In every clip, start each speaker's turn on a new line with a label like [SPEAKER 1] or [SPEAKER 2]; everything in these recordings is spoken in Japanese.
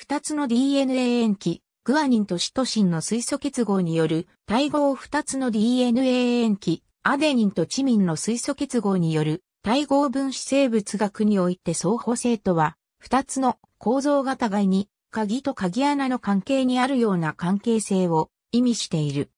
[SPEAKER 1] 二つの DNA 塩基、グアニンとシトシンの水素結合による、対合二つの DNA 塩基、アデニンとチミンの水素結合による、対合分子生物学において相補性とは、二つの構造型外に、鍵と鍵穴の関係にあるような関係性を意味している。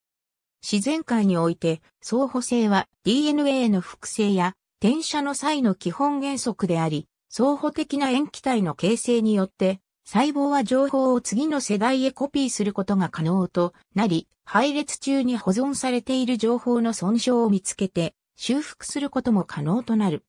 [SPEAKER 1] 自然界において、相補性は DNA の複製や転写の際の基本原則であり、相補的な塩基体の形成によって細胞は情報を次の世代へコピーすることが可能となり、配列中に保存されている情報の損傷を見つけて、修復することも可能となる。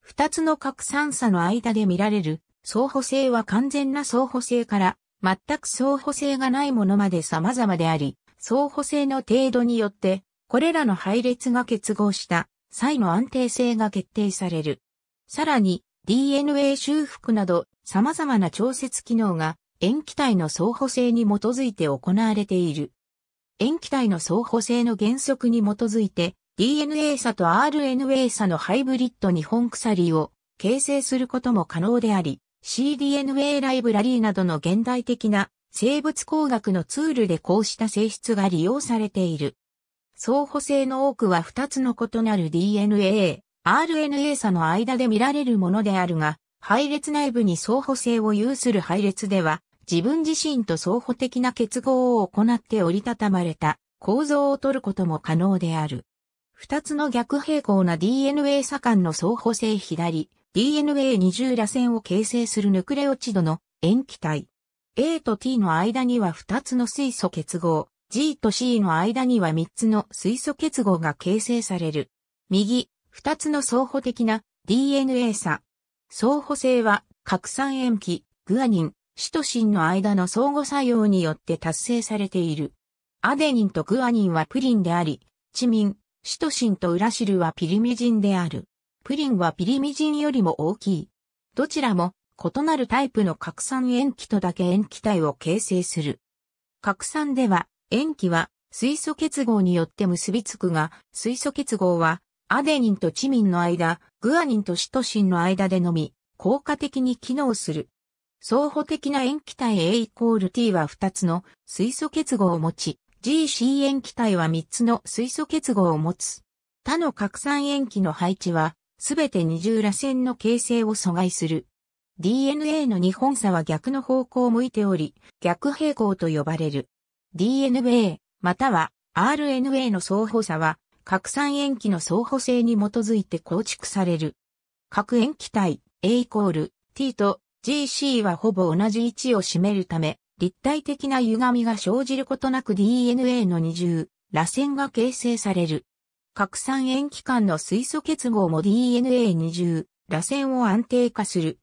[SPEAKER 1] 二つの核酸差の間で見られる相補性は完全な相補性から全く相補性がないものまで様々であり、相補性の程度によってこれらの配列が結合した際の安定性が決定される。さらに DNA 修復など様々な調節機能が塩基体の相補性に基づいて行われている。塩基体の相補性の原則に基づいて DNA 差と RNA 差のハイブリッド2本鎖を形成することも可能であり、cDNA ライブラリーなどの現代的な生物工学のツールでこうした性質が利用されている。相補性の多くは2つの異なる DNA、RNA 差の間で見られるものであるが、配列内部に相補性を有する配列では、自分自身と相補的な結合を行って折りたたまれた構造を取ることも可能である。二つの逆平行な DNA 左間の相補性左、DNA 二重螺旋を形成するヌクレオチドの塩基体。A と T の間には二つの水素結合、G と C の間には三つの水素結合が形成される。右、二つの相補的な DNA 差。相補性は核酸塩基、グアニン、シトシンの間の相互作用によって達成されている。アデニンとグアニンはプリンであり、チミン、シトシンとウラシルはピリミジンである。プリンはピリミジンよりも大きい。どちらも異なるタイプの核酸塩基とだけ塩基体を形成する。核酸では塩基は水素結合によって結びつくが、水素結合はアデニンとチミンの間、グアニンとシトシンの間でのみ、効果的に機能する。相補的な塩基体 A イコール T は2つの水素結合を持ち、GC 塩基体は3つの水素結合を持つ。他の核酸塩基の配置は、すべて二重螺旋の形成を阻害する。DNA の2本差は逆の方向を向いており、逆平行と呼ばれる。DNA、または RNA の相補差は核酸塩基の相補性に基づいて構築される。核塩基体 A イコール T と GC はほぼ同じ位置を占めるため、立体的な歪みが生じることなく DNA の二重、螺旋が形成される。核酸塩基間の水素結合も DNA 二重、螺旋を安定化する。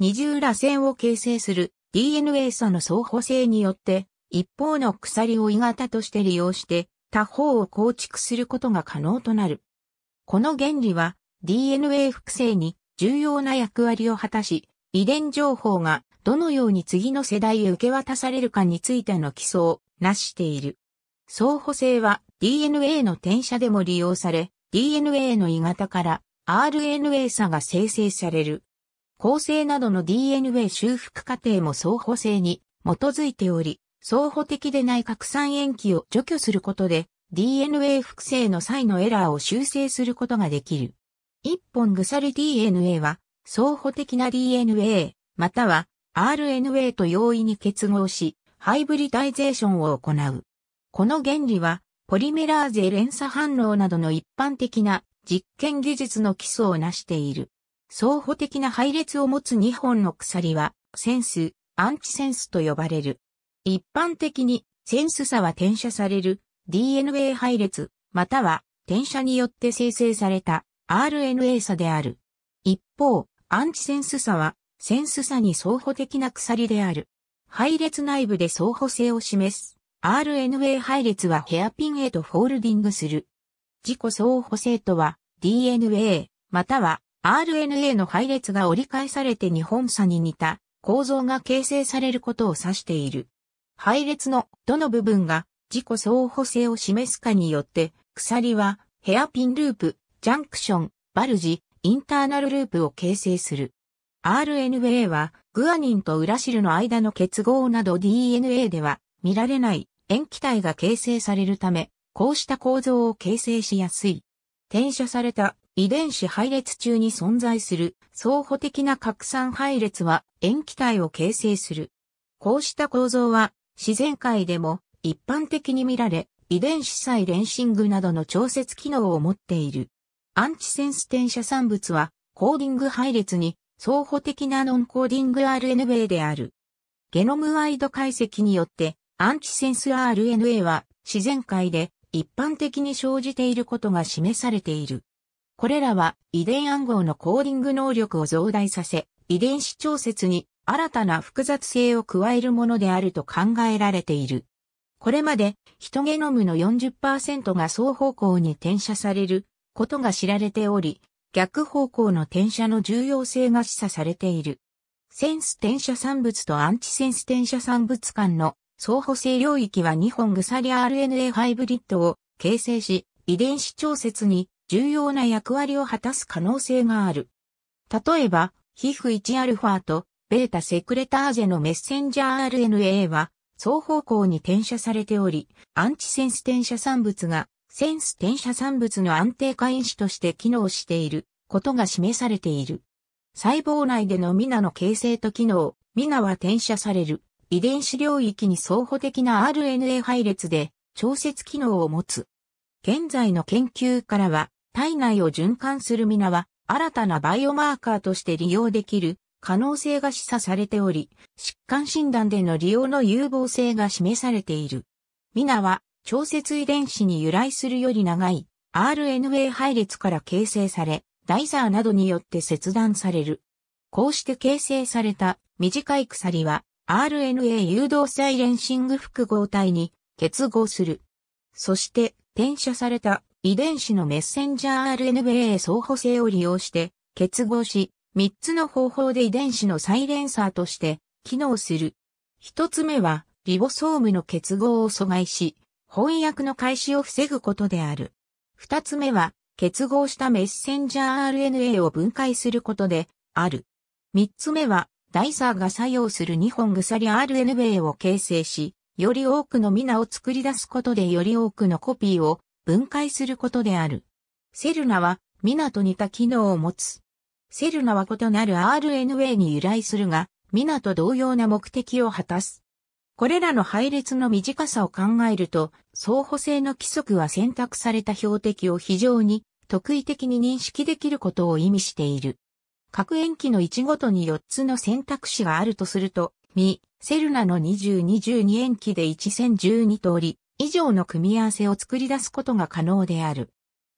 [SPEAKER 1] 二重螺旋を形成する DNA 素の相補性によって、一方の鎖を鋳型として利用して、他方を構築することが可能となる。この原理は DNA 複製に重要な役割を果たし、遺伝情報がどのように次の世代へ受け渡されるかについての基礎をなしている。相補性は DNA の転写でも利用され、DNA の鋳型から RNA 差が生成される。構成などの DNA 修復過程も相補性に基づいており、相補的でない核酸塩基を除去することで DNA 複製の際のエラーを修正することができる。一本鎖 DNA は相補的な DNA または RNA と容易に結合しハイブリダイゼーションを行う。この原理はポリメラーゼ連鎖反応などの一般的な実験技術の基礎を成している。相補的な配列を持つ2本の鎖はセンス、アンチセンスと呼ばれる。一般的にセンス差は転写される DNA 配列、または転写によって生成された RNA 差である。一方、アンチセンス差はセンス差に相補的な鎖である。配列内部で相補性を示す RNA 配列はヘアピンへとフォールディングする。自己相補性とは DNA または RNA の配列が折り返されて2本差に似た構造が形成されることを指している。配列のどの部分が自己相補性を示すかによって、鎖はヘアピンループ、ジャンクション、バルジ、インターナルループを形成する。RNA はグアニンとウラシルの間の結合など DNA では見られない塩基体が形成されるため、こうした構造を形成しやすい。転写された遺伝子配列中に存在する相補的な拡散配列は塩基体を形成する。こうした構造は自然界でも一般的に見られ、遺伝子細レンシングなどの調節機能を持っている。アンチセンス転写産物は、コーディング配列に相補的なノンコーディング RNA である。ゲノムワイド解析によって、アンチセンス RNA は自然界で一般的に生じていることが示されている。これらは遺伝暗号のコーディング能力を増大させ、遺伝子調節に新たな複雑性を加えるものであると考えられている。これまで、人ゲノムの40%が双方向に転写されることが知られており、逆方向の転写の重要性が示唆されている。センス転写産物とアンチセンス転写産物間の相補性領域は2本鎖 RNA ハイブリッドを形成し、遺伝子調節に重要な役割を果たす可能性がある。例えば、皮膚 1α とベータセクレターゼのメッセンジャー RNA は、双方向に転写されており、アンチセンス転写産物が、センス転写産物の安定化因子として機能していることが示されている。細胞内でのミナの形成と機能、ミナは転写される遺伝子領域に相補的な RNA 配列で調節機能を持つ。現在の研究からは、体内を循環するミナは新たなバイオマーカーとして利用できる可能性が示唆されており、疾患診断での利用の有望性が示されている。ミナは、調節遺伝子に由来するより長い RNA 配列から形成され、ダイザーなどによって切断される。こうして形成された短い鎖は RNA 誘導サイレンシング複合体に結合する。そして転写された遺伝子のメッセンジャー RNA 相補性を利用して結合し3つの方法で遺伝子のサイレンサーとして機能する。1つ目は、リボソームの結合を阻害し、翻訳の開始を防ぐことである。2つ目は、結合したメッセンジャー RNA を分解することである。三つ目は、ダイサーが作用する2本鎖 RNA を形成し、より多くのミナを作り出すことでより多くのコピーを分解することである。セルナはミナと似た機能を持つ。セルナは異なる RNA に由来するが、ミナと同様な目的を果たす。これらの配列の短さを考えると、相補性の規則は選択された標的を非常に特異的に認識できることを意味している。核塩基の位置ごとに4つの選択肢があるとすると、ミ、セルナの2022塩基で1012通り以上の組み合わせを作り出すことが可能である。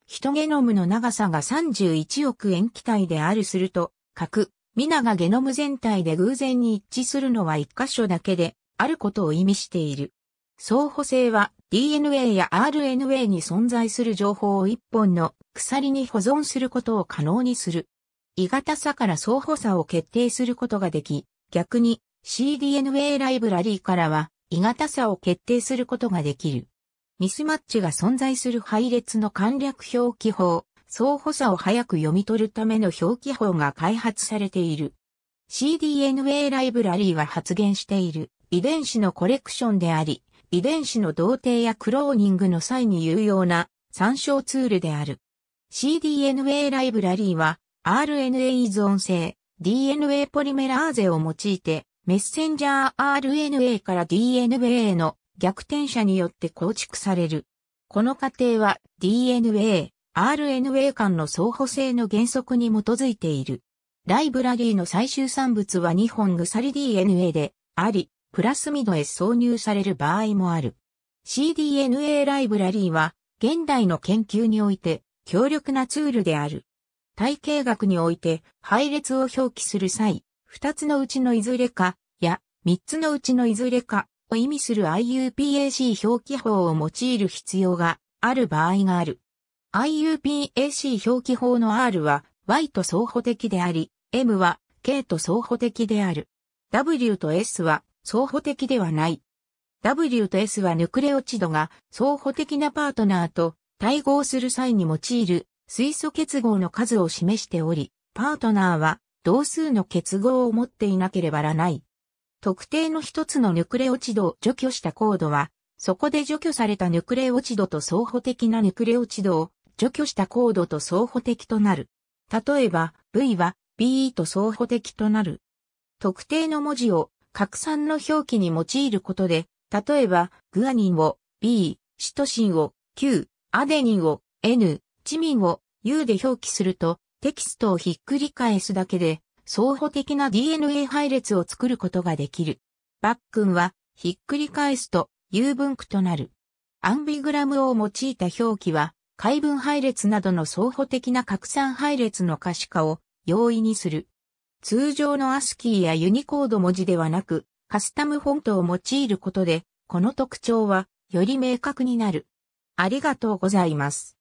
[SPEAKER 1] ヒトゲノムの長さが31億塩基体であるすると、各、皆がゲノム全体で偶然に一致するのは一箇所だけで、あることを意味している。相補性は DNA や RNA に存在する情報を一本の鎖に保存することを可能にする。異型差から相補差を決定することができ、逆に cDNA ライブラリーからは異型差を決定することができる。ミスマッチが存在する配列の簡略表記法、相補差を早く読み取るための表記法が開発されている。CDNA ライブラリーは発現している遺伝子のコレクションであり、遺伝子の同定やクローニングの際に有用な参照ツールである。CDNA ライブラリーは RNA 依存性 DNA ポリメラーゼを用いてメッセンジャー RNA から DNA の逆転者によって構築される。この過程は DNA、RNA 間の相補性の原則に基づいている。ライブラリーの最終産物は2本鎖 DNA であり、プラスミドへ挿入される場合もある。cDNA ライブラリーは現代の研究において強力なツールである。体系学において配列を表記する際、2つのうちのいずれかや3つのうちのいずれかを意味する IUPAC 表記法を用いる必要がある場合がある。IUPAC 表記法の R は Y と相補的であり、M は K と相補的である。W と S は相補的ではない。W と S はヌクレオチドが相補的なパートナーと対合する際に用いる水素結合の数を示しており、パートナーは同数の結合を持っていなければならない。特定の一つのヌクレオチドを除去した高度は、そこで除去されたヌクレオチドと相補的なヌクレオチドを除去した高度と相補的となる。例えば、V は BE と相補的となる。特定の文字を拡散の表記に用いることで、例えば、グアニンを B、シトシンを Q、アデニンを N、チミンを U で表記すると、テキストをひっくり返すだけで、相補的な DNA 配列を作ることができる。バックンは、ひっくり返すと、有分区となる。アンビグラムを用いた表記は、解分配列などの相補的な拡散配列の可視化を容易にする。通常のアスキーやユニコード文字ではなく、カスタムフォントを用いることで、この特徴は、より明確になる。ありがとうございます。